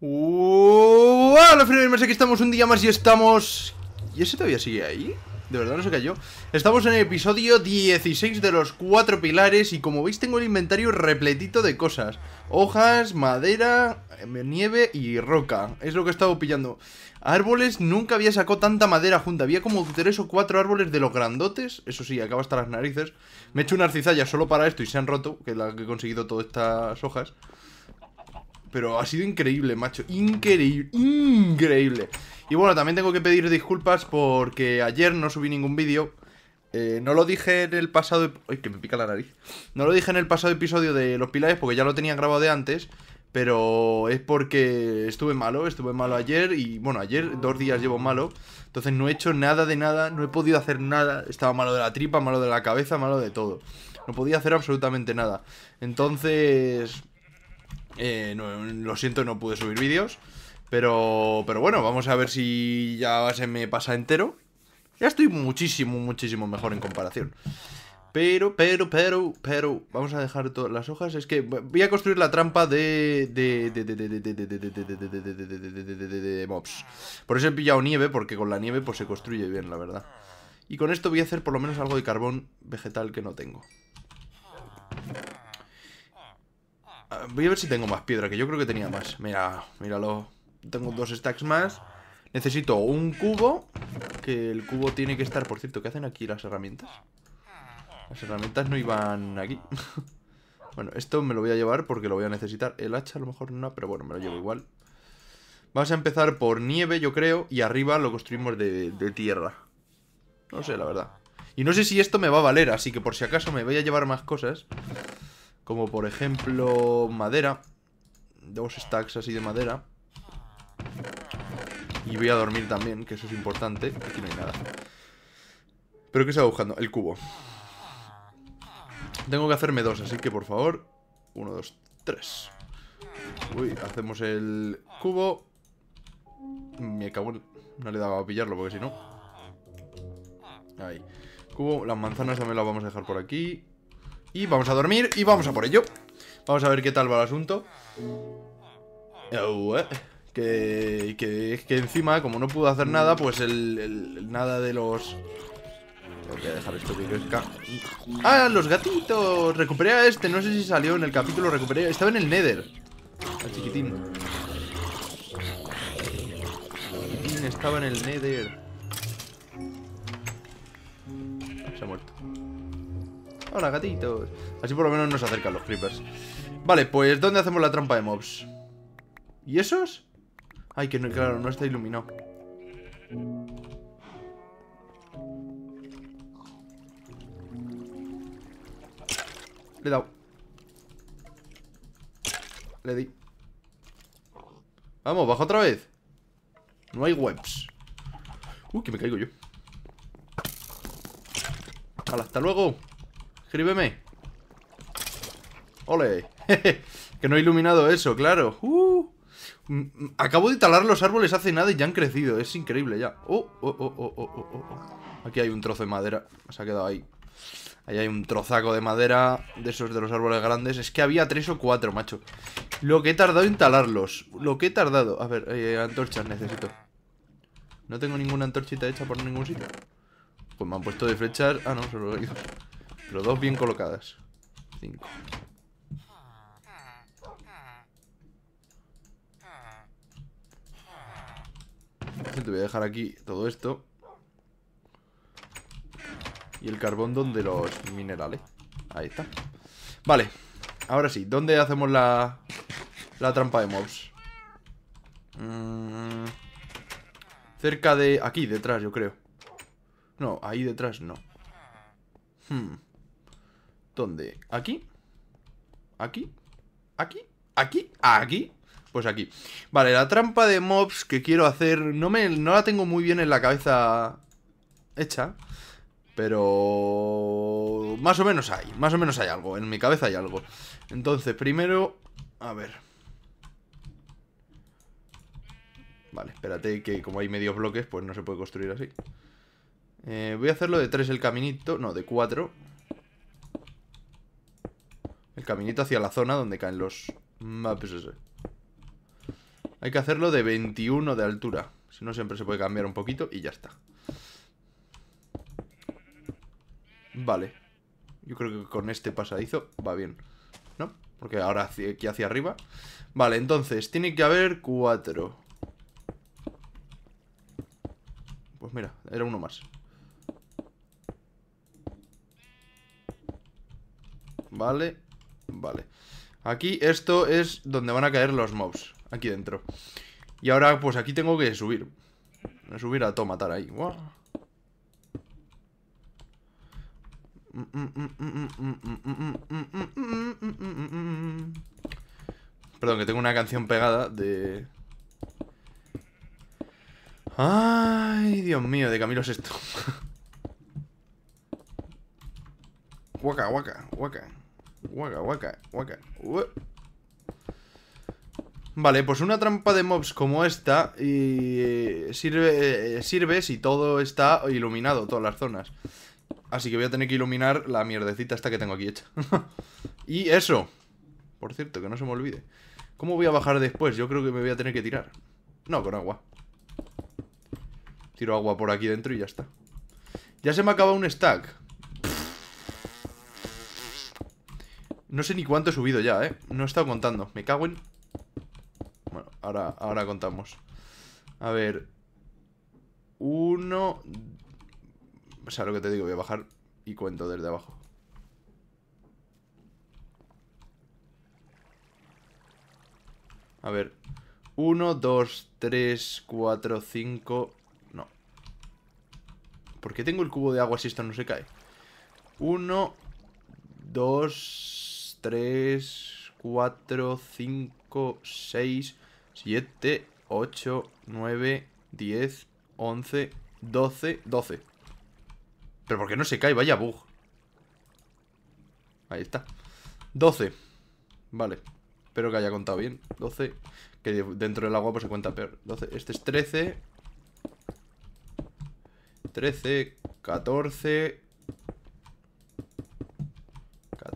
Hola, Freemers, aquí estamos un día más y estamos... ¿Y ese todavía sigue ahí? De verdad no se cayó Estamos en el episodio 16 de los cuatro pilares Y como veis tengo el inventario repletito de cosas Hojas, madera, eh, nieve y roca Es lo que he estado pillando Árboles, nunca había sacado tanta madera junta Había como tres o cuatro árboles de los grandotes Eso sí, acaba hasta las narices Me he hecho una arcizalla solo para esto y se han roto Que es la que he conseguido todas estas hojas pero ha sido increíble, macho. Increíble, increíble. Y bueno, también tengo que pedir disculpas porque ayer no subí ningún vídeo. Eh, no lo dije en el pasado... Ay, que me pica la nariz. No lo dije en el pasado episodio de Los Pilares porque ya lo tenía grabado de antes. Pero es porque estuve malo, estuve malo ayer y bueno, ayer dos días llevo malo. Entonces no he hecho nada de nada, no he podido hacer nada. Estaba malo de la tripa, malo de la cabeza, malo de todo. No podía hacer absolutamente nada. Entonces, lo siento, no pude subir vídeos. Pero, bueno, vamos a ver si ya se me pasa entero. Ya estoy muchísimo, muchísimo mejor en comparación. Pero, pero, pero, pero Vamos a dejar todas las hojas Es que voy a construir la trampa de... De... De... De... Mobs Por eso he pillado nieve Porque con la nieve pues se construye bien, la verdad Y con esto voy a hacer por lo menos algo de carbón vegetal que no tengo Voy a ver si tengo más piedra, que yo creo que tenía más. Mira, míralo. Tengo dos stacks más. Necesito un cubo. Que el cubo tiene que estar... Por cierto, ¿qué hacen aquí las herramientas? Las herramientas no iban aquí. bueno, esto me lo voy a llevar porque lo voy a necesitar. El hacha a lo mejor no, pero bueno, me lo llevo igual. Vamos a empezar por nieve, yo creo. Y arriba lo construimos de, de tierra. No sé, la verdad. Y no sé si esto me va a valer, así que por si acaso me voy a llevar más cosas. Como por ejemplo madera. Dos stacks así de madera. Y voy a dormir también, que eso es importante. Aquí no hay nada. ¿Pero qué estaba buscando? El cubo. Tengo que hacerme dos, así que por favor. Uno, dos, tres. Uy, hacemos el cubo. Me cago en... No le daba a pillarlo, porque si no... Ahí. Cubo, las manzanas también las vamos a dejar por aquí. Y vamos a dormir y vamos a por ello Vamos a ver qué tal va el asunto eh. que, que, encima, como no pudo hacer nada Pues el, nada de los... Voy a dejar esto que ¡Ah, los gatitos! Recuperé a este, no sé si salió en el capítulo Recuperé, estaba en el Nether Al chiquitín Chiquitín estaba en el Nether Se ha muerto Hola, gatitos. Así por lo menos nos acercan los creepers. Vale, pues ¿dónde hacemos la trampa de mobs? ¿Y esos? Ay, que no, claro, no está iluminado. Le he dado. Le di. Vamos, bajo otra vez. No hay webs. Uy, que me caigo yo. Hala, hasta luego. Escríbeme. Ole. que no he iluminado eso, claro. Uh. Mm, mm, acabo de talar los árboles hace nada y ya han crecido. Es increíble ya. Oh oh, oh, oh, oh, oh, oh, oh. Aquí hay un trozo de madera. Se ha quedado ahí. Ahí hay un trozaco de madera de esos de los árboles grandes. Es que había tres o cuatro, macho. Lo que he tardado en talarlos. Lo que he tardado. A ver, eh, antorchas necesito. No tengo ninguna antorchita hecha por ningún sitio. Pues me han puesto de flechar. Ah, no, solo he ido. Pero dos bien colocadas. Cinco. Te voy a dejar aquí todo esto. Y el carbón donde los minerales. Ahí está. Vale. Ahora sí. ¿Dónde hacemos la, la trampa de mobs? Mm, cerca de... Aquí, detrás, yo creo. No, ahí detrás no. Hmm. ¿Dónde? ¿Aquí? ¿Aquí? ¿Aquí? ¿Aquí? ¿Aquí? Pues aquí. Vale, la trampa de mobs que quiero hacer... No, me, no la tengo muy bien en la cabeza hecha. Pero... Más o menos hay. Más o menos hay algo. En mi cabeza hay algo. Entonces, primero... A ver. Vale, espérate que como hay medios bloques, pues no se puede construir así. Eh, voy a hacerlo de tres el caminito. No, de cuatro. El caminito hacia la zona donde caen los maps Hay que hacerlo de 21 de altura. Si no, siempre se puede cambiar un poquito y ya está. Vale. Yo creo que con este pasadizo va bien. ¿No? Porque ahora aquí hacia arriba. Vale, entonces, tiene que haber cuatro. Pues mira, era uno más. Vale. Vale. Aquí esto es donde van a caer los mobs. Aquí dentro. Y ahora, pues aquí tengo que subir. Subir a to matar ahí. Perdón, que tengo una canción pegada de... Ay, Dios mío, de Camilo esto guaca, guaca, guaca. Vale, pues una trampa de mobs como esta y eh, sirve, eh, sirve si todo está iluminado, todas las zonas. Así que voy a tener que iluminar la mierdecita esta que tengo aquí hecha. y eso. Por cierto, que no se me olvide. ¿Cómo voy a bajar después? Yo creo que me voy a tener que tirar. No, con agua. Tiro agua por aquí dentro y ya está. Ya se me acaba un stack. No sé ni cuánto he subido ya, ¿eh? No he estado contando. Me cago en... Bueno, ahora, ahora contamos. A ver. Uno... O sea, lo que te digo, voy a bajar y cuento desde abajo. A ver. Uno, dos, tres, cuatro, cinco... No. ¿Por qué tengo el cubo de agua si esto no se cae? Uno... Dos... 3, 4, 5, 6, 7, 8, 9, 10, 11, 12, 12. Pero ¿por qué no se cae? Vaya bug. Ahí está. 12. Vale. Espero que haya contado bien. 12. Que dentro del agua pues se cuenta peor. 12. Este es 13. 13, 14,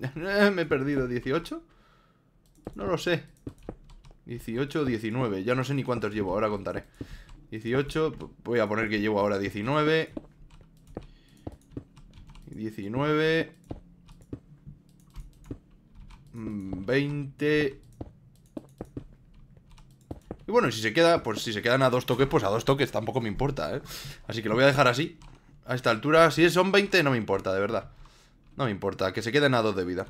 Me he perdido. ¿18? No lo sé. 18 19. Ya no sé ni cuántos llevo. Ahora contaré. 18. Voy a poner que llevo ahora 19. 19. 20. Y bueno, si se queda, pues si se quedan a dos toques, pues a dos toques tampoco me importa, ¿eh? Así que lo voy a dejar así. A esta altura, si son 20, no me importa, de verdad. No me importa, que se queden a dos de vida.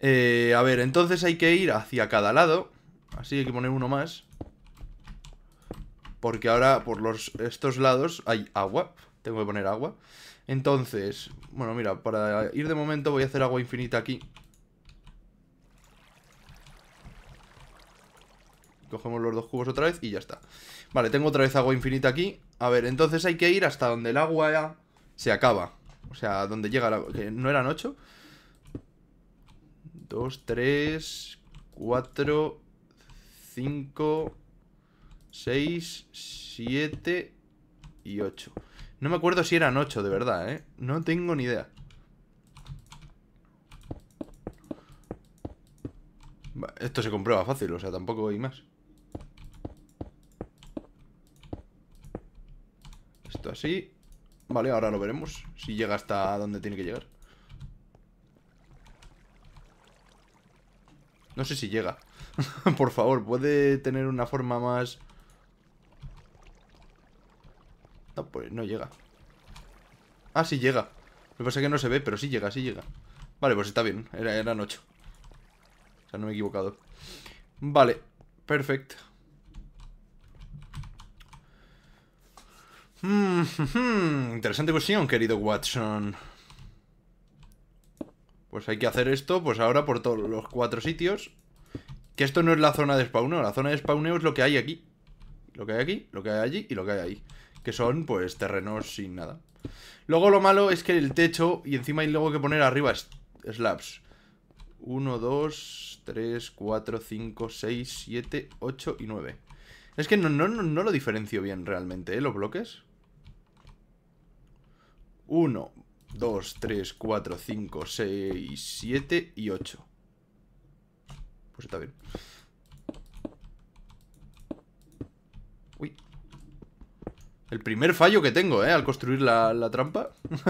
Eh, a ver, entonces hay que ir hacia cada lado. Así hay que poner uno más. Porque ahora por los, estos lados hay agua. Tengo que poner agua. Entonces, bueno, mira, para ir de momento voy a hacer agua infinita aquí. Cogemos los dos cubos otra vez y ya está. Vale, tengo otra vez agua infinita aquí. A ver, entonces hay que ir hasta donde el agua se acaba. O sea, donde llega la... Que no eran 8. 2, 3, 4, 5, 6, 7 y 8. No me acuerdo si eran 8, de verdad, ¿eh? No tengo ni idea. Esto se comprueba fácil, o sea, tampoco hay más. Esto así. Vale, ahora lo veremos Si llega hasta donde tiene que llegar No sé si llega Por favor, puede tener una forma más... No, pues no llega Ah, sí llega Lo que pasa es que no se ve, pero sí llega, sí llega Vale, pues está bien, Era, eran 8 O sea, no me he equivocado Vale, perfecto Mm, interesante cuestión, querido Watson. Pues hay que hacer esto, pues ahora por todos los cuatro sitios. Que esto no es la zona de spawneo. La zona de spawneo es lo que hay aquí. Lo que hay aquí, lo que hay allí y lo que hay ahí. Que son, pues, terrenos sin nada. Luego lo malo es que el techo y encima hay luego que poner arriba slabs. 1, 2, 3, 4, 5, 6, 7, 8 y 9. Es que no, no, no lo diferencio bien realmente, ¿eh? Los bloques. 1, 2, 3, 4, 5, 6, 7 y 8. Pues está bien. Uy. El primer fallo que tengo, ¿eh? Al construir la, trampa.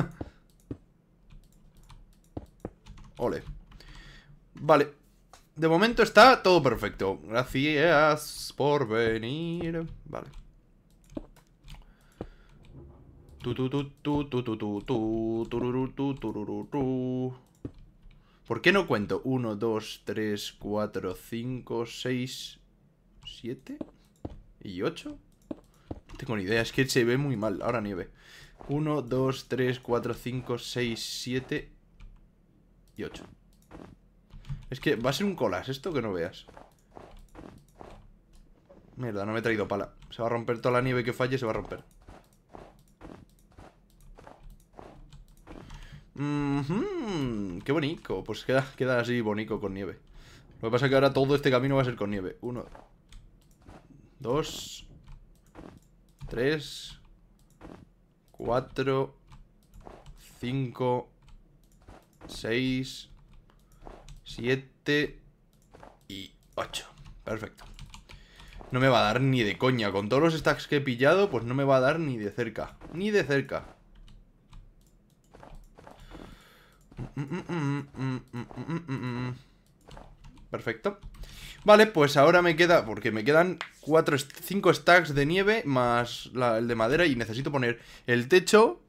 Ole. Vale. De momento está todo perfecto. Gracias por venir. Vale. ¿Por qué no cuento? 1, 2, 3, 4, 5, 6, 7 y 8. No tengo ni idea, es que se ve muy mal. Ahora nieve. 1, 2, 3, 4, 5, 6, 7 y 8. Es que va a ser un colas esto que no veas. Mierda, no me he traído pala. Se va a romper toda la nieve que falle, se va a romper. Mm qué bonito. Pues queda, queda así bonito con nieve. Lo que pasa es que ahora todo este camino va a ser con nieve. Uno. Dos. Tres. Cuatro. Cinco. Seis. Siete. Y ocho. Perfecto. No me va a dar ni de coña. Con todos los stacks que he pillado, pues no me va a dar ni de cerca. Ni de cerca. Perfecto. Vale, pues ahora me queda... Porque me quedan 5 stacks de nieve más el de madera y necesito poner el techo,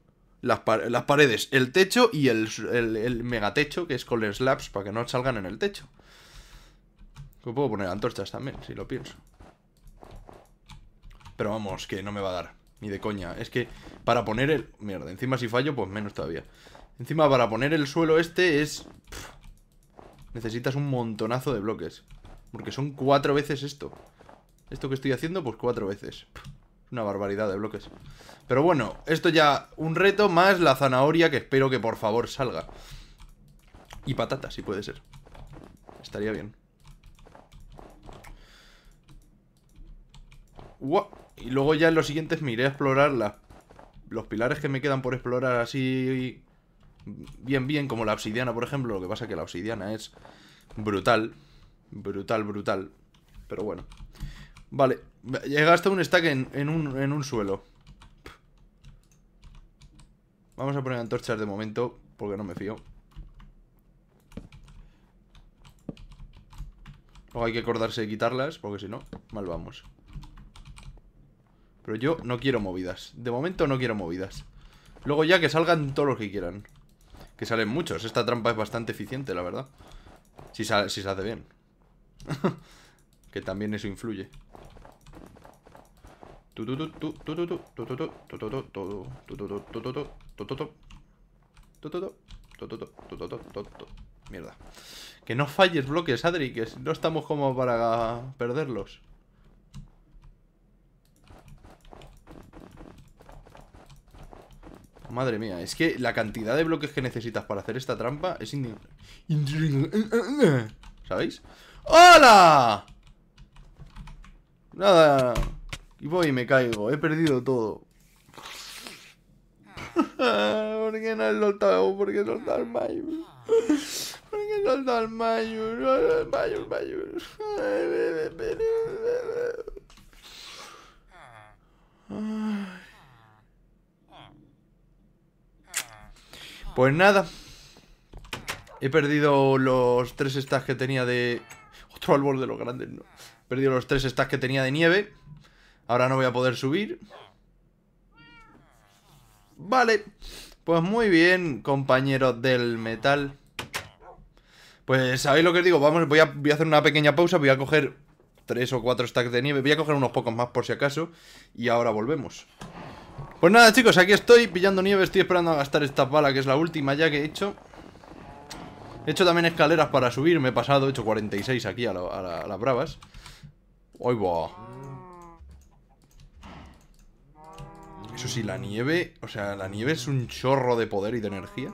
las, paredes, el techo y el, el, techo megatecho, que es con slabs, para que no salgan en el techo. puedo poner antorchas también, si lo pienso. Pero vamos, que no me va a dar. Ni de coña. Es que para poner el... Mierda, encima si fallo, pues menos todavía. Encima para poner el suelo este es... necesitas un montonazo de bloques. Porque son cuatro veces esto. Esto que estoy haciendo, pues cuatro veces. una barbaridad de bloques. Pero bueno, esto ya un reto más la zanahoria que espero que por favor salga. Y patatas, si puede ser. Estaría bien. Y luego ya en los siguientes me iré a explorar los pilares que me quedan por explorar así bien, bien, como la obsidiana, por ejemplo. Lo que pasa es que la obsidiana es brutal. Brutal, brutal. Pero bueno. Vale, he gastado un stack en, un, en un suelo. Vamos a poner antorchas de momento, porque no me fío. Luego hay que acordarse de quitarlas, porque si no, mal vamos. Pero yo no quiero movidas. De momento no quiero movidas. Luego ya que salgan todos los que quieran. Que salen muchos. Esta trampa es bastante eficiente, la verdad. Si, se hace bien. que también eso influye. Mierda. Que no falles bloques, Adri, que no estamos como para perderlos. Madre mía, es que la cantidad de bloques que necesitas para hacer esta trampa es indignante. ¿Sabéis? ¡Hola! Nada. Y voy y me caigo. He perdido todo. ¿Por qué no lo soltado? ¿Por qué no has el mayor ¿Por qué no mayor. al bebé, bebé, bebé. Ay. Pues nada. He perdido los tres stacks que tenía de... Otro árbol de los grandes, ¿no? He perdido los tres stacks que tenía de nieve. Ahora no voy a poder subir. Vale. Pues muy bien, compañeros del metal. Pues, ¿sabéis lo que os digo? Vamos, voy a hacer una pequeña pausa. Voy a coger tres o cuatro stacks de nieve. Voy a coger unos pocos más por si acaso. Y ahora volvemos. Pues nada chicos, aquí estoy pillando nieve Estoy esperando a gastar esta pala, que es la última ya que he hecho He hecho también escaleras para subir Me he pasado, he hecho 46 aquí a, las bravas ¡Ay, Eso sí, la nieve O sea, la nieve es un chorro de poder y de energía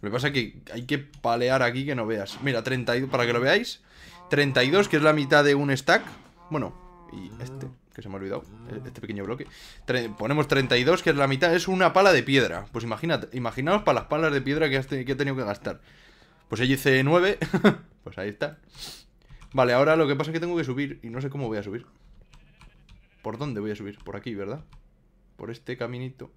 Lo que pasa es que hay que palear aquí que no veas Mira, 32, para que lo veáis 32, que es la mitad de un stack Bueno, y este que se me ha olvidado, e-, mm. este pequeño bloque. ponemos 32, que es la mitad, es una pala de piedra. Pues imagínate, imaginaos para las palas de piedra que, que he tenido que gastar. Pues ahí hice 9, pues ahí está. Vale, ahora lo que pasa es que tengo que subir y no sé cómo voy a subir. ¿Por dónde voy a subir? Por aquí, ¿verdad? Por este caminito.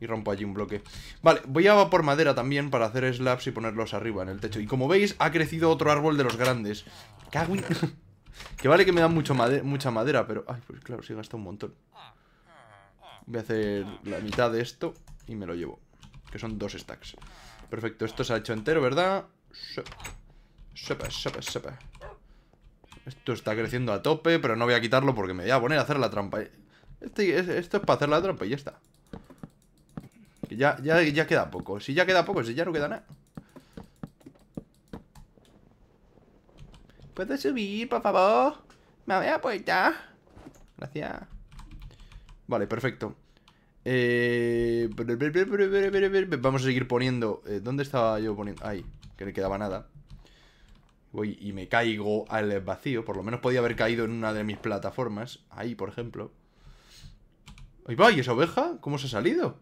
Y rompo allí un bloque. Vale, voy a por madera también para hacer slabs y ponerlos arriba en el techo. Y como veis, ha crecido otro árbol de los grandes. Cagüin... Que vale que me da mucha madera, pero... Ay, pues claro, sí gasta un montón. Voy a hacer la mitad de esto y me lo llevo. Que son dos stacks. Perfecto, esto se ha hecho entero, ¿verdad? Esto está creciendo a tope, pero no voy a quitarlo porque me voy a poner a hacer la trampa. Eh. Este, esto es para hacer la trampa y ya está. Ya, ya, ya queda poco. Si ya queda poco, si ya no queda nada. ¿Puedo subir, por favor? ¿Me voy a puerta? Gracias. Vale, perfecto. Eh, vamos a seguir poniendo... Eh, ¿Dónde estaba yo poniendo? Ahí, que no quedaba nada. Voy y me caigo al vacío. Por lo menos podía haber caído en una de mis plataformas. Ahí, por ejemplo. Ahí va, ¿y esa oveja? ¿Cómo se ha salido?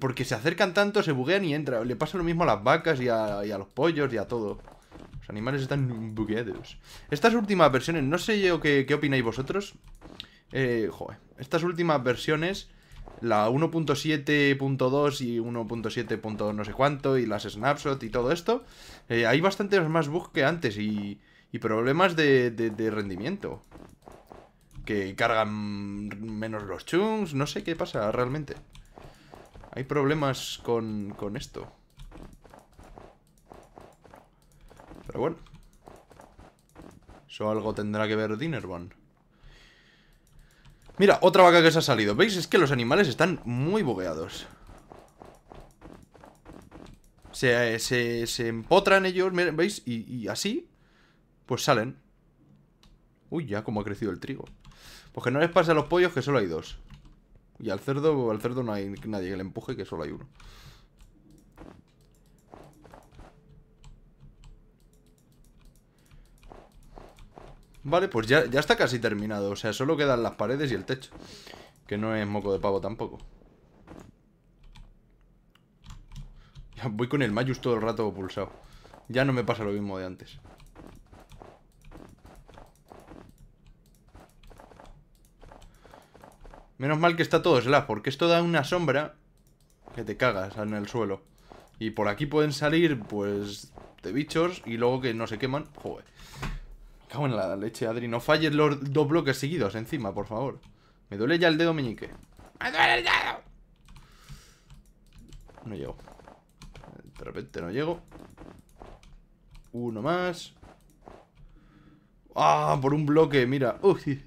Porque se acercan tanto, se buguean y entra Le pasa lo mismo a las vacas y a, los pollos y a todo. Los animales están bugueados. Estas últimas versiones, no sé yo qué, opináis vosotros. Eh, joder, estas últimas versiones, la 1.7.2 y 1.7. no sé cuánto, y las snapshot y todo esto, eh, hay bastantes más bugs que antes y, problemas de, de rendimiento. Que cargan menos los chunks, no sé qué pasa realmente. Hay problemas con, esto. Pero bueno. Eso algo tendrá que ver Dinnerbone Mira, otra vaca que se ha salido. ¿Veis? Es que los animales están muy bugueados. Se, se, se empotran ellos, ¿veis? Y, así, pues salen. Uy, ya como ha crecido el trigo. Pues que no les pasa a los pollos que solo hay dos. Y al cerdo, al cerdo no hay nadie que le empuje, que solo hay uno. Vale, pues ya, está casi terminado. O sea, solo quedan las paredes y el techo. Que no es moco de pavo tampoco. voy con el Mayus todo el rato pulsado. Ya no me pasa lo mismo de antes. Menos mal que está todo slab, porque esto da una sombra que te cagas en el suelo. Y por aquí pueden salir, pues, de bichos y luego que no se queman. Joder. cago en la leche, Adri. No falles los dos bloques seguidos encima, por favor. Me duele ya el dedo meñique. ¡Me duele el dedo! No llego. De repente no llego. Uno más. ¡Ah! Por un bloque, mira. ¡Uy!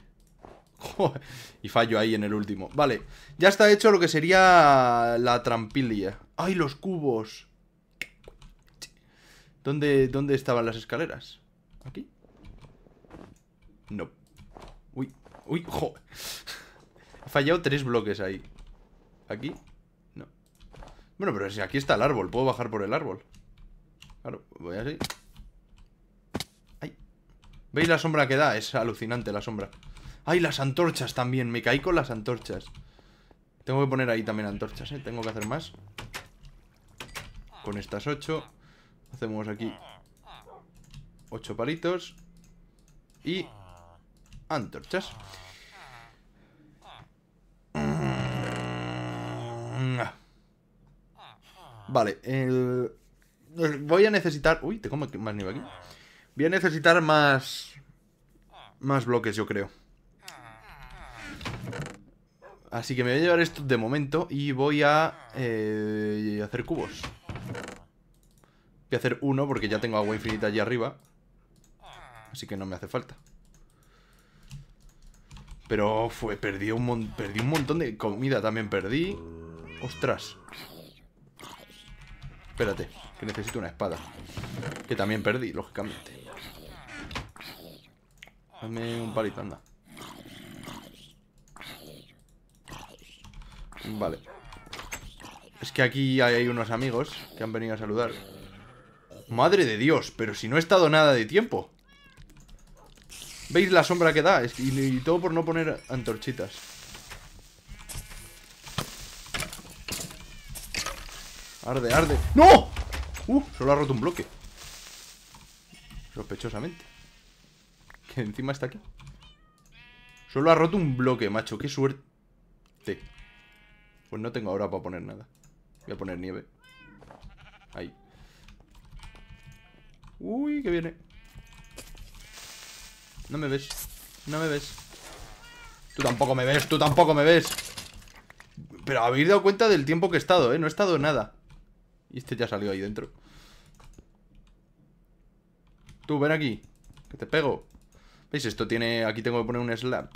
y fallo ahí en el último. Vale, ya está hecho lo que sería la trampilla. ¡Ay, los cubos! ¿Dónde, estaban las escaleras? ¿Aquí? No. Uy, uy, jo. He fallado tres bloques ahí. ¿Aquí? No. Bueno, pero si aquí está el árbol, puedo bajar por el árbol. Claro, voy así. ¿Veis la sombra que da? Es alucinante la sombra. ¡Ay, las antorchas también! Me caí con las antorchas. Tengo que poner ahí también antorchas, ¿eh? Tengo que hacer más. Con estas ocho. Hacemos aquí ocho palitos. Y antorchas. Vale, el... Voy a necesitar... Uy, tengo más nieve aquí. Voy a necesitar más... Más bloques, yo creo. Así que me voy a llevar esto de momento y voy a eh, hacer cubos. Voy a hacer uno porque ya tengo agua infinita allí arriba. Así que no me hace falta. Pero fue, perdí un, perdí un montón de comida también, perdí... ¡Ostras! Espérate, que necesito una espada. Que también perdí, lógicamente. Dame un palito, anda. Vale. Es que aquí hay unos amigos que han venido a saludar. Madre de Dios, pero si no he estado nada de tiempo. ¿Veis la sombra que da? y, todo por no poner antorchitas. Arde, arde. ¡No! Uh, solo ha roto un bloque. Sospechosamente. Que encima está aquí. Solo ha roto un bloque, macho. Qué suerte. Pues no tengo ahora para poner nada. Voy a poner nieve. Ahí. Uy, que viene. No me ves. No me ves. Tú tampoco me ves, tú tampoco me ves. Pero habéis dado cuenta del tiempo que he estado, ¿eh? No he estado nada. Y este ya salió ahí dentro. Tú, ven aquí. Que te pego. ¿Veis? Esto tiene... Aquí tengo que poner un slap.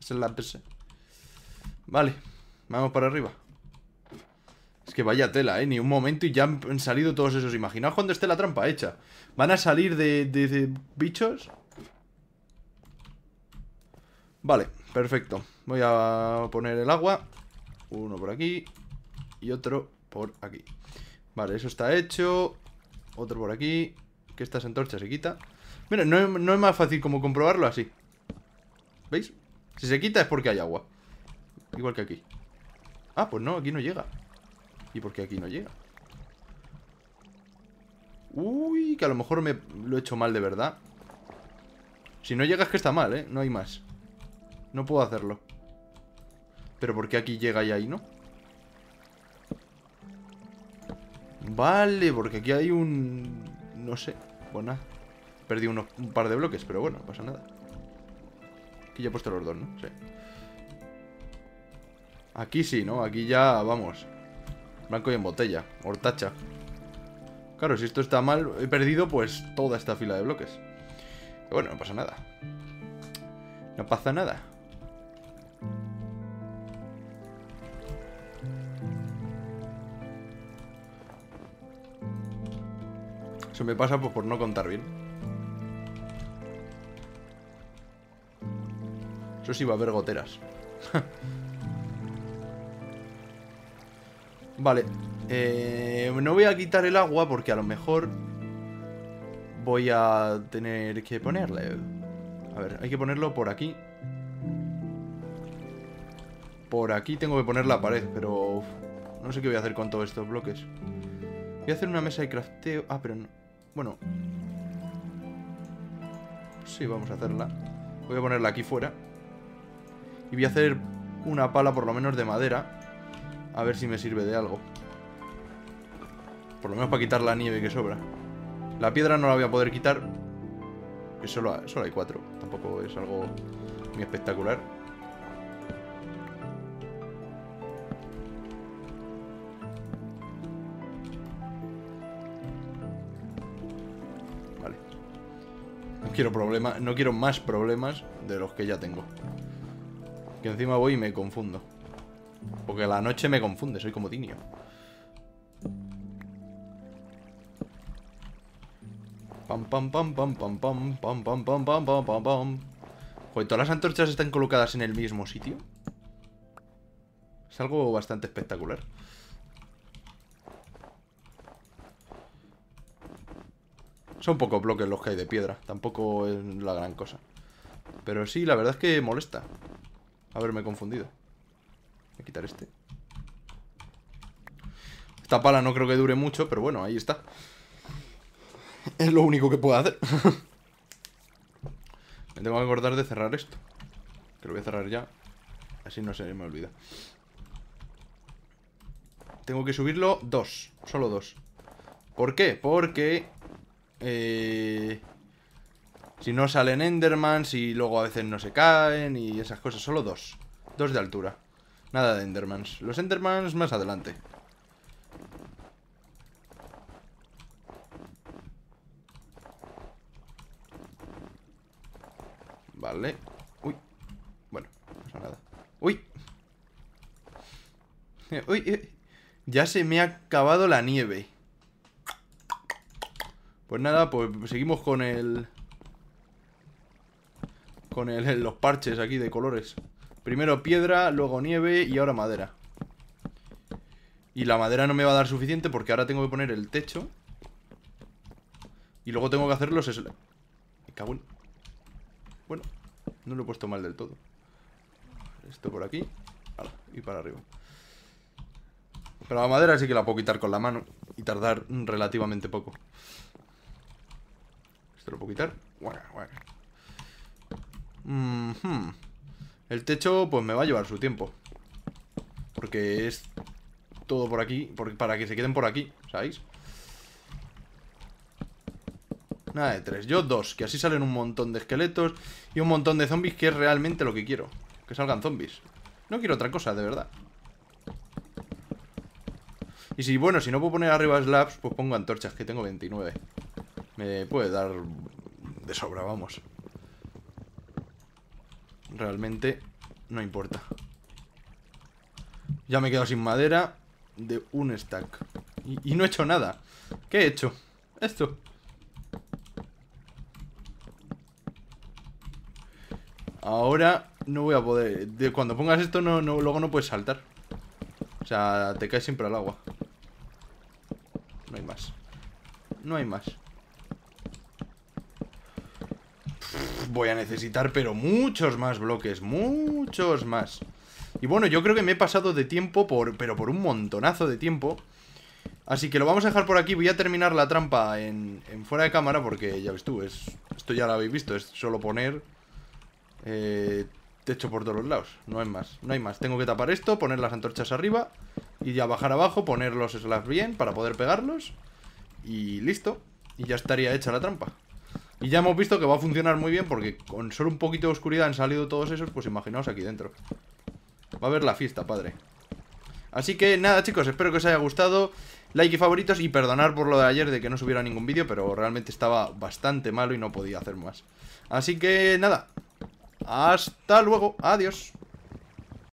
Slap ese. Vale. Vamos para arriba. Es que vaya tela, ¿eh? Ni un momento y ya han salido todos esos. Imaginaos cuando esté la trampa hecha. ¿Van a salir de, bichos? Vale, perfecto. Voy a poner el agua. Uno por aquí. Y otro por aquí. Vale, eso está hecho. Otro por aquí. Que estas antorchas se quita. Mira, no es más fácil como comprobarlo así. ¿Veis? Si se quita es porque hay agua. Igual que aquí. Ah, pues no, aquí no llega ¿Y por qué aquí no llega? Uy, que a lo mejor me lo he hecho mal de verdad Si no llega es que está mal, ¿eh? No hay más No puedo hacerlo Pero ¿por qué aquí llega y ahí no? Vale, porque aquí hay un... No sé, Bueno, Perdí un par de bloques, pero bueno, pasa nada Aquí ya he puesto los dos, ¿no? Sí Aquí sí, ¿no? Aquí ya, vamos Blanco y en botella, hortacha Claro, si esto está mal He perdido pues toda esta fila de bloques Pero bueno, no pasa nada No pasa nada Eso me pasa pues, por no contar bien Eso sí va a haber goteras Vale. Eh, no voy a quitar el agua porque a lo mejor voy a tener que ponerle. A ver, hay que ponerlo por aquí. Por aquí tengo que poner la pared, pero... no sé qué voy a hacer con todos estos bloques. Voy a hacer una mesa de crafteo... Ah, pero no... Bueno. Sí, vamos a hacerla. Voy a ponerla aquí fuera. Y voy a hacer una pala por lo menos de madera. A ver si me sirve de algo. Por lo menos para quitar la nieve que sobra. La piedra no la voy a poder quitar. Que solo, solo hay cuatro. Tampoco es algo muy espectacular. Vale. No quiero problemas. No quiero más problemas de los que ya tengo. Que encima voy y me confundo. Porque la noche me confunde, soy como Tinio. Pam, pam, pam, pam, pam, pam, pam, pam, pam, pam, pam, pam, Joder, ¿todas las antorchas están colocadas en el mismo sitio? Es algo bastante espectacular. Son pocos bloques los que hay de piedra. Tampoco es la gran cosa. Pero sí, la verdad es que molesta. Haberme confundido. Voy a quitar este Esta pala no creo que dure mucho, pero bueno, ahí está Es lo único que puedo hacer Me tengo que acordar de cerrar esto Que lo voy a cerrar ya Así no se me olvida Tengo que subirlo dos Solo dos ¿Por qué? Porque... Eh, si no salen endermans si luego a veces no se caen y esas cosas. Solo dos. Dos de altura. Nada de Endermans. Los Endermans más adelante. Vale. Uy. Bueno, no pasa nada. Uy. Uy, uy. Ya se me ha acabado la nieve. Pues nada, pues seguimos con el... Con el, los parches aquí de colores. Primero piedra, luego nieve y ahora madera. Y la madera no me va a dar suficiente porque ahora tengo que poner el techo. Y luego tengo que hacer los... Es... Bueno, no lo he puesto mal del todo. Esto por aquí. y para arriba. Pero la madera sí que la puedo quitar con la mano. Y tardar relativamente poco. Esto lo puedo quitar. Bueno, bueno. Mmm, el techo, pues me va a llevar su tiempo. Porque es todo por aquí, para que se queden por aquí, ¿sabéis? Nada de tres, yo dos, que así salen un montón de esqueletos y un montón de zombies, que es realmente lo que quiero. Que salgan zombies. No quiero otra cosa, de verdad. Y si, bueno, si no puedo poner arriba slabs, pues pongo antorchas, que tengo 29. Me puede dar de sobra, vamos realmente no importa. Ya me he quedado sin madera de un stack. Y, no he hecho nada. ¿Qué he hecho? Esto. Ahora no voy a poder... De, cuando pongas esto, no, no, luego no puedes saltar. O sea, te caes siempre al agua. No hay más. No hay más. voy a necesitar, pero muchos más bloques, muchos más. Y bueno, yo creo que me he pasado de tiempo, por, pero por un montonazo de tiempo. Así que lo vamos a dejar por aquí. Voy a terminar la trampa en, en fuera de cámara porque ya ves tú, es, esto ya lo habéis visto, es solo poner eh, techo por todos los lados. No hay más, no hay más. Tengo que tapar esto, poner las antorchas arriba y ya bajar abajo, poner los slabs bien para poder pegarlos. Y listo. Y ya estaría hecha la trampa. Y ya hemos visto que va a funcionar muy bien porque con solo un poquito de oscuridad han salido todos esos, pues imaginaos aquí dentro. Va a haber la fiesta, padre. Así que nada, chicos, espero que os haya gustado. Like y favoritos y perdonar por lo de ayer de que no subiera ningún vídeo, pero realmente estaba bastante malo y no podía hacer más. Así que nada, hasta luego, adiós.